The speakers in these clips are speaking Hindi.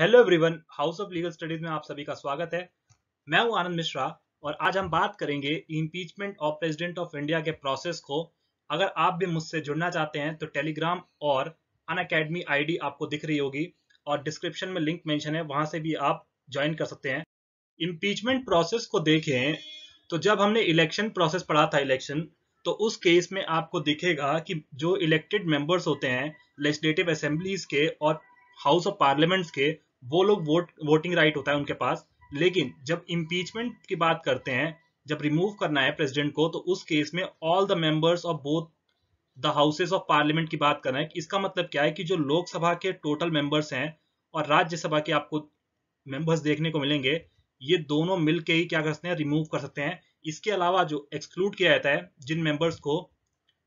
hello everyone house of legal studies में आप सभी का स्वागत है मैं हूं आनंद मिश्रा और आज हम बात करेंगे impeachment of president of India के प्रोसेस को अगर आप भी मुझसे जुड़ना चाहते हैं तो टेलीग्राम और अन अकेडमी आई आपको दिख रही होगी और डिस्क्रिप्शन में लिंक मेंशन है वहां से भी आप ज्वाइन कर सकते हैं इम्पीचमेंट प्रोसेस को देखें तो जब हमने इलेक्शन प्रोसेस पढ़ा था इलेक्शन तो उस केस में आपको दिखेगा कि जो इलेक्टेड मेंबर्स होते हैं लेजिस्लेटिव असेंबलीज के और हाउस ऑफ पार्लियामेंट्स के वो लोग वोट वोटिंग राइट होता है उनके पास लेकिन जब इम्पीचमेंट की बात करते हैं जब रिमूव करना है प्रेसिडेंट को तो उस केस में all the members of both the houses of parliament की बात करना है इसका मतलब क्या है कि जो लोकसभा के टोटल मेंबर्स हैं और राज्यसभा के आपको मेंबर्स देखने को मिलेंगे ये दोनों मिलके ही क्या कर सकते हैं रिमूव कर सकते हैं इसके अलावा जो एक्सक्लूड किया जाता है जिन मेंबर्स को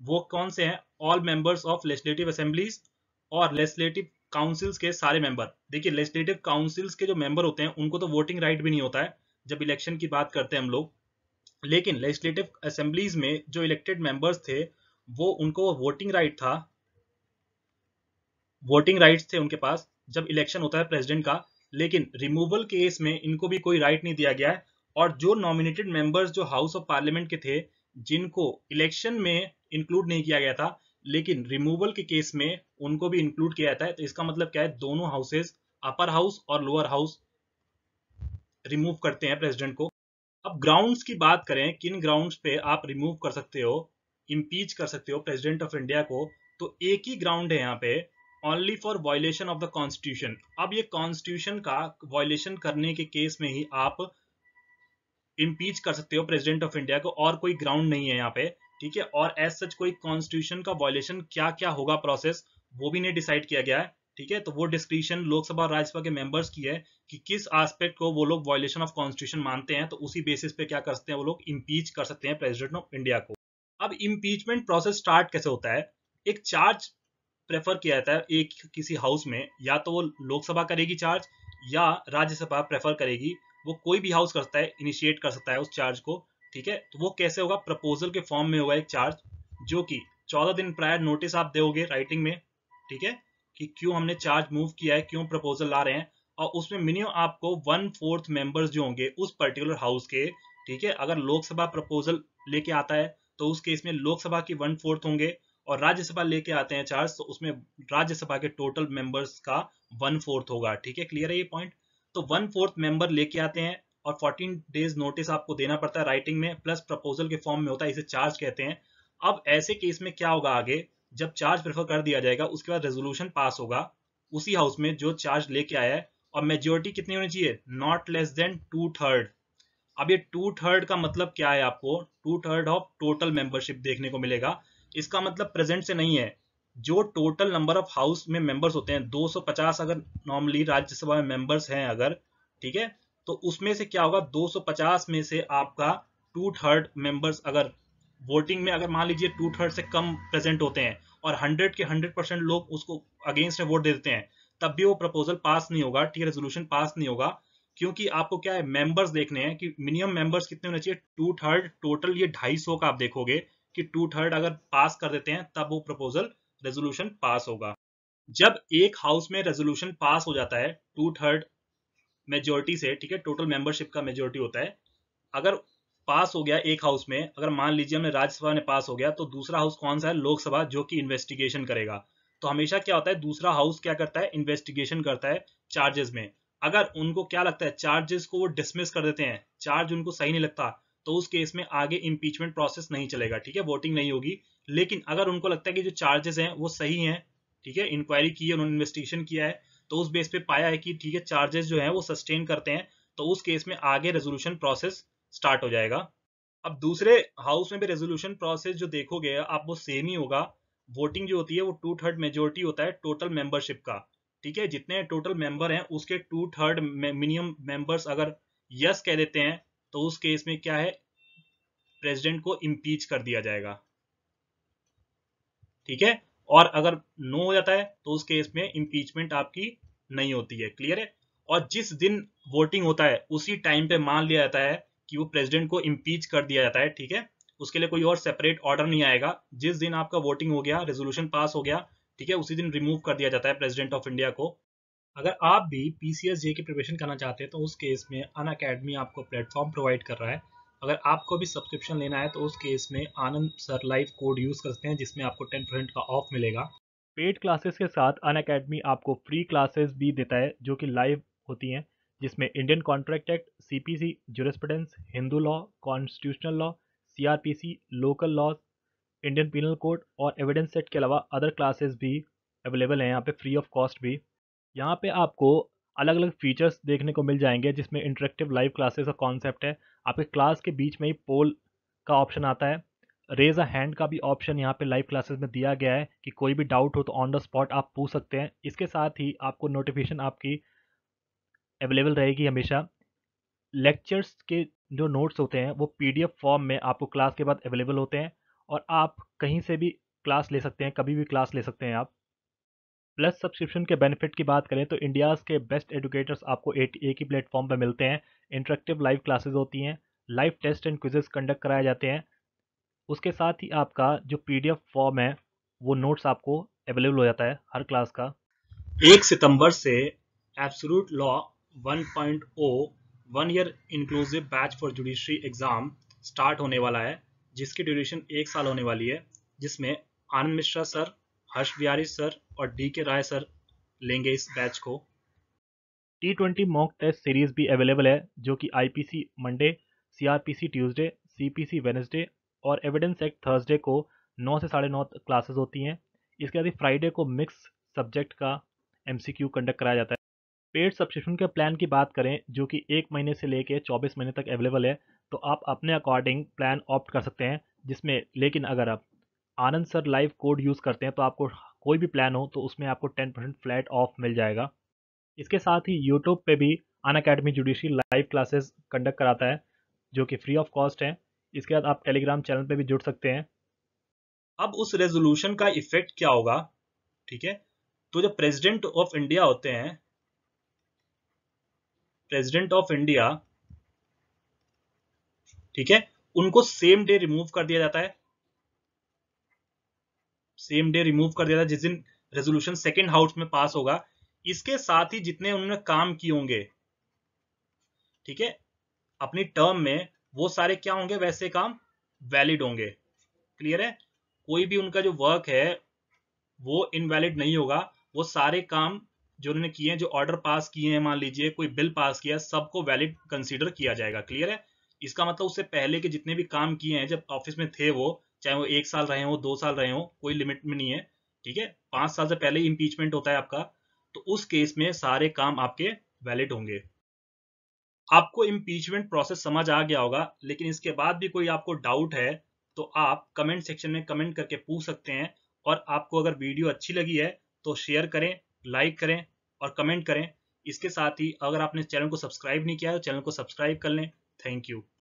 वो कौन से हैं all members of legislative assemblies और लेजिस्लेटिव काउंसिल्स के सारे मेंबर देखिए लेजिस्लेटिव काउंसिल्स के जो मेंबर होते हैं उनको तो वोटिंग राइट भी नहीं होता है जब इलेक्शन की बात करते हैं हम लोग लेकिन लेजिस्लेटिव असेंबलीज में जो इलेक्टेड मेंबर्स थे वो उनको वोटिंग राइट था वोटिंग राइट्स थे उनके पास जब इलेक्शन होता है प्रेसिडेंट का लेकिन रिमूवल केस में इनको भी कोई राइट नहीं दिया गया है और जो नॉमिनेटेड मेंबर्स जो हाउस ऑफ पार्लियामेंट के थे जिनको इलेक्शन में इंक्लूड नहीं किया गया था लेकिन रिमूवल के केस में उनको भी इंक्लूड किया जाता है तो इसका मतलब क्या है दोनों हाउसेज अपर हाउस और लोअर हाउस रिमूव करते हैं प्रेसिडेंट को अब ग्राउंड्स की बात करें किन ग्राउंड्स पे आप रिमूव कर सकते हो इम्पीच कर सकते हो प्रेसिडेंट ऑफ इंडिया को तो एक ही ग्राउंड है यहाँ पे only for violation of the constitution अब ये कॉन्स्टिट्यूशन का वायलेशन करने के केस में ही आप इम्पीच कर सकते हो प्रेसिडेंट ऑफ इंडिया को और कोई ग्राउंड नहीं है यहाँ पे ठीक है और एज सच कोई कॉन्स्टिट्यूशन का वॉयलेशन क्या क्या होगा प्रोसेस वो भी नहीं डिसाइड किया गया है ठीक है तो वो डिस्क्रिप्शन लोकसभा और राज्यसभा के मेंबर्स की है कि किस आस्पेक्ट को वो लोग वॉयलेशन ऑफ कॉन्स्टिट्यूशन मानते हैं तो उसी बेसिस पे क्या करते हैं वो लोग इम्पीच कर सकते हैं प्रेसिडेंट ऑफ इंडिया को अब इम्पीचमेंट प्रोसेस स्टार्ट कैसे होता है एक चार्ज प्रेफर किया जाता है एक किसी हाउस में या तो वो लोकसभा करेगी चार्ज या राज्यसभा प्रेफर करेगी वो कोई भी हाउस करता है इनिशिएट कर सकता है उस चार्ज को ठीक है तो वो कैसे होगा प्रपोजल के फॉर्म में होगा एक चार्ज जो कि चौदह दिन प्रायर नोटिस आप दोगे राइटिंग में ठीक है कि क्यों हमने चार्ज मूव किया है क्यों प्रपोजल ला रहे हैं और उसमें मिनिमम आपको वन फोर्थ मेंबर्स जो होंगे उस पर्टिकुलर हाउस के ठीक है अगर लोकसभा प्रपोजल लेके आता है तो उस केस में लोकसभा की वन फोर्थ होंगे और राज्यसभा लेके आते हैं चार्ज तो उसमें राज्यसभा के टोटल मेंबर्स का वन फोर्थ होगा ठीक है क्लियर है ये पॉइंट तो वन फोर्थ मेंबर लेके आते हैं और 14 डेज नोटिस आपको देना पड़ता है राइटिंग में प्लस प्रपोजल के फॉर्म में होता है इसे चार्ज कहते हैं अब ऐसे केस में क्या होगा आगे जब चार्ज प्रेफर कर दिया जाएगा उसके बाद रेजोल्यूशन पास होगा उसी हाउस में जो चार्ज लेके आया है और मेजोरिटी कितनी होनी चाहिए not less than two third अब ये टू थर्ड का मतलब क्या है आपको two third of total membership देखने को मिलेगा इसका मतलब प्रेजेंट से नहीं है जो टोटल नंबर ऑफ हाउस में मेंबर्स होते हैं 250 अगर नॉर्मली राज्यसभा में मेंबर्स हैं अगर ठीक है तो उसमें से क्या होगा 250 में से आपका टू थर्ड मेंबर्स अगर वोटिंग में अगर मान लीजिए टू थर्ड से कम प्रेजेंट होते हैं और 100 के 100 परसेंट लोग उसको अगेंस्ट में वोट दे देते हैं तब भी वो प्रपोजल पास नहीं होगा टी रेजोल्यूशन पास नहीं होगा क्योंकि आपको क्या है मेंबर्स देखने हैं कि मिनिमम मेंबर्स कितने होने चाहिए टू थर्ड टोटल ये ढाई सौ का आप देखोगे कि टू थर्ड अगर पास कर देते हैं तब वो प्रपोजल रेजोल्यूशन पास होगा जब एक हाउस में रेजोल्यूशन पास हो जाता है टू थर्ड मेजोरिटी से ठीक है टोटल मेंबरशिप का मेजोरिटी होता है अगर पास हो गया एक हाउस में अगर मान लीजिए हमने राज्यसभा में पास हो गया तो दूसरा हाउस कौन सा है लोकसभा जो कि इन्वेस्टिगेशन करेगा तो हमेशा क्या होता है दूसरा हाउस क्या करता है इन्वेस्टिगेशन करता है चार्जेस में अगर उनको क्या लगता है चार्जेस को वो डिसमिस कर देते हैं चार्ज उनको सही नहीं लगता तो उस केस में आगे इम्पीचमेंट प्रोसेस नहीं चलेगा ठीक है वोटिंग नहीं होगी लेकिन अगर उनको लगता है कि जो चार्जेस हैं वो सही हैं ठीक है इंक्वायरी की है उन्होंने इन्वेस्टिगेशन किया है तो उस बेस पे पाया है कि ठीक है चार्जेस जो है वो सस्टेन करते हैं तो उस केस में आगे रेजोल्यूशन प्रोसेस स्टार्ट हो जाएगा अब दूसरे हाउस में भी रेजोल्यूशन प्रोसेस जो देखोगे आप वो सेम ही होगा वोटिंग जो होती है वो टू थर्ड मेजोरिटी होता है टोटल मेंबरशिप का ठीक है जितने टोटल मेंबर हैं उसके टू थर्ड मिनिमम मेंबर्स अगर यस कह देते हैं तो उस केस में क्या है प्रेसिडेंट को इम्पीच कर दिया जाएगा ठीक है और अगर नो हो जाता है तो उस केस में इम्पीचमेंट आपकी नहीं होती है क्लियर है और जिस दिन वोटिंग होता है उसी टाइम पे मान लिया जाता है कि वो प्रेसिडेंट को इम्पीच कर दिया जाता है ठीक है उसके लिए कोई और सेपरेट ऑर्डर नहीं आएगा जिस दिन आपका वोटिंग हो गया रेजोल्यूशन पास हो गया ठीक है उसी दिन रिमूव कर दिया जाता है प्रेसिडेंट ऑफ इंडिया को अगर आप भी पी की प्रिपरेशन करना चाहते हैं तो उस केस में अन अकेडमी आपको प्लेटफॉर्म प्रोवाइड कर रहा है अगर आपको भी सब्सक्रिप्शन लेना है तो उस केस में Anand sir live code use करते हैं जिसमें आपको टेन परसेंट का ऑफ मिलेगा पेड क्लासेस के साथ अन अकेडमी आपको फ्री क्लासेस भी देता है जो कि लाइव होती हैं जिसमें Indian contract act C P C jurisprudence Hindu law constitutional law C R P C local laws Indian penal code और एविडेंस सेट के अलावा अदर क्लासेस भी अवेलेबल हैं यहाँ पे फ्री ऑफ कॉस्ट भी यहाँ पे आपको अलग अलग फीचर्स देखने को मिल जाएंगे जिसमें इंटरेक्टिव लाइव क्लासेस का कॉन्सेप्ट है आपके क्लास के बीच में ही पोल का ऑप्शन आता है रेज अ हैंड का भी ऑप्शन यहाँ पे लाइव क्लासेस में दिया गया है कि कोई भी डाउट हो तो ऑन द स्पॉट आप पूछ सकते हैं इसके साथ ही आपको नोटिफिकेशन आपकी अवेलेबल रहेगी हमेशा लेक्चर्स के जो नोट्स होते हैं वो पीडीएफ फॉर्म में आपको क्लास के बाद अवेलेबल होते हैं और आप कहीं से भी क्लास ले सकते हैं कभी भी क्लास ले सकते हैं आप प्लस सब्सक्रिप्शन के बेनिफिट की बात करें तो इंडियाज़ के बेस्ट एडुकेटर्स आपको एट एक ही प्लेटफॉर्म पर मिलते हैं इंटरेक्टिव लाइव क्लासेज होती हैं live test and quizzes conduct कराए जाते हैं उसके साथ ही आपका जो पी डी एफ फॉर्म है वो नोट्स आपको अवेलेबल हो जाता है हर क्लास का एक सितंबर से absolute law 1.0 one year inclusive batch for judiciary exam start होने वाला है जिसकी ड्यूरेशन एक साल होने वाली है जिसमें आनंद मिश्रा सर हर्ष बिहारी सर और डी के राय सर लेंगे इस बैच को T twenty mock test series भी अवेलेबल है जो कि IPC Monday CRPC Tuesday CPC Wednesday और एविडेंस एक्ट थर्सडे को नौ से साढ़े नौ क्लासेज होती हैं इसके बाद फ्राइडे को मिक्स सब्जेक्ट का एमसीक्यू कंडक्ट कराया जाता है पेड सब्सक्रिप्शन के प्लान की बात करें जो कि एक महीने से लेके 24 महीने तक अवेलेबल है तो आप अपने अकॉर्डिंग प्लान ऑप्ट कर सकते हैं जिसमें लेकिन अगर आप Anand sir live code use करते हैं तो आपको कोई भी प्लान हो तो उसमें आपको टेन परसेंट फ्लैट ऑफ मिल जाएगा इसके साथ ही यूट्यूब पे भी Unacademy judiciary live classes conduct कराता है जो कि फ्री ऑफ कॉस्ट है इसके बाद आप टेलीग्राम चैनल पे भी जुड़ सकते हैं अब उस रेजोल्यूशन का इफेक्ट क्या होगा ठीक है तो जो प्रेजिडेंट ऑफ इंडिया होते हैं प्रेजिडेंट ऑफ इंडिया ठीक है उनको सेम डे रिमूव कर दिया जाता है सेम डे रिमूव कर दिया था जिस दिन रेजोल्यूशन सेकेंड हाउस में पास होगा इसके साथ ही जितने उन्होंने काम किए होंगे ठीक है अपनी टर्म में वो सारे क्या होंगे वैसे काम वैलिड होंगे क्लियर है कोई भी उनका जो वर्क है वो इनवैलिड नहीं होगा वो सारे काम जो उन्होंने किए हैं जो ऑर्डर पास किए हैं मान लीजिए कोई बिल पास किया सबको वैलिड कंसीडर किया जाएगा क्लियर है इसका मतलब उससे पहले के जितने भी काम किए हैं जब ऑफिस में थे वो चाहे वो एक साल रहे हो दो साल रहे हो कोई लिमिट में नहीं है ठीक है पांच साल से पहले इम्पीचमेंट होता है आपका तो उस केस में सारे काम आपके वैलिड होंगे आपको इम्पीचमेंट प्रोसेस समझ आ गया होगा लेकिन इसके बाद भी कोई आपको डाउट है तो आप कमेंट सेक्शन में कमेंट करके पूछ सकते हैं और आपको अगर वीडियो अच्छी लगी है तो शेयर करें लाइक करें और कमेंट करें इसके साथ ही अगर आपने चैनल को सब्सक्राइब नहीं किया है तो चैनल को सब्सक्राइब कर लें थैंक यू